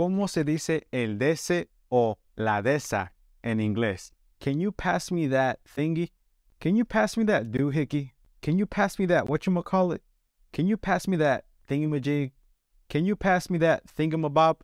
¿Cómo se dice el dese o la desa en inglés? Can you pass me that thingy? Can you pass me that doohickey? Can you pass me that whatchamacallit? Can you pass me that thingamajig? Can you pass me that thingamabob?